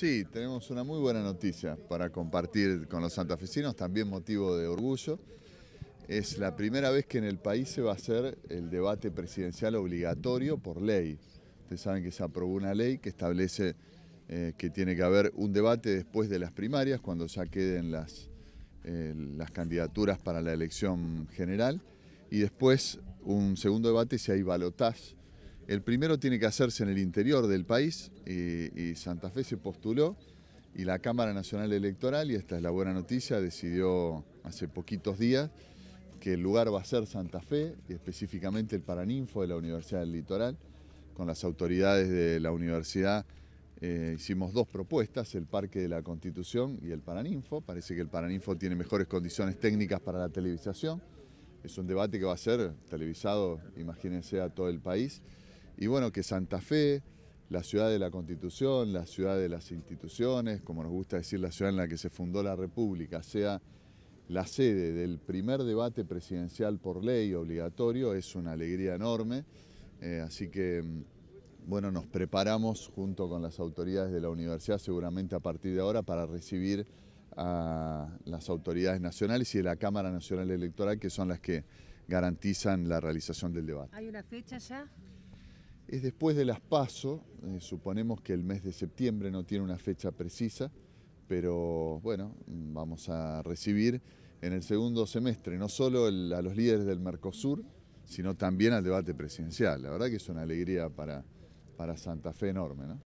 Sí, tenemos una muy buena noticia para compartir con los santafesinos, también motivo de orgullo. Es la primera vez que en el país se va a hacer el debate presidencial obligatorio por ley. Ustedes saben que se aprobó una ley que establece eh, que tiene que haber un debate después de las primarias, cuando ya queden las, eh, las candidaturas para la elección general, y después un segundo debate si hay balotaje el primero tiene que hacerse en el interior del país y Santa Fe se postuló y la Cámara Nacional Electoral, y esta es la buena noticia, decidió hace poquitos días que el lugar va a ser Santa Fe y específicamente el Paraninfo de la Universidad del Litoral. Con las autoridades de la universidad eh, hicimos dos propuestas, el Parque de la Constitución y el Paraninfo. Parece que el Paraninfo tiene mejores condiciones técnicas para la televisación. Es un debate que va a ser televisado, imagínense, a todo el país. Y bueno, que Santa Fe, la ciudad de la Constitución, la ciudad de las instituciones, como nos gusta decir, la ciudad en la que se fundó la República, sea la sede del primer debate presidencial por ley obligatorio, es una alegría enorme. Eh, así que, mm, bueno, nos preparamos junto con las autoridades de la universidad, seguramente a partir de ahora, para recibir a las autoridades nacionales y de la Cámara Nacional Electoral, que son las que garantizan la realización del debate. ¿Hay una fecha ya? es después de las PASO, eh, suponemos que el mes de septiembre no tiene una fecha precisa, pero bueno, vamos a recibir en el segundo semestre no solo a los líderes del Mercosur, sino también al debate presidencial. La verdad que es una alegría para, para Santa Fe enorme. ¿no?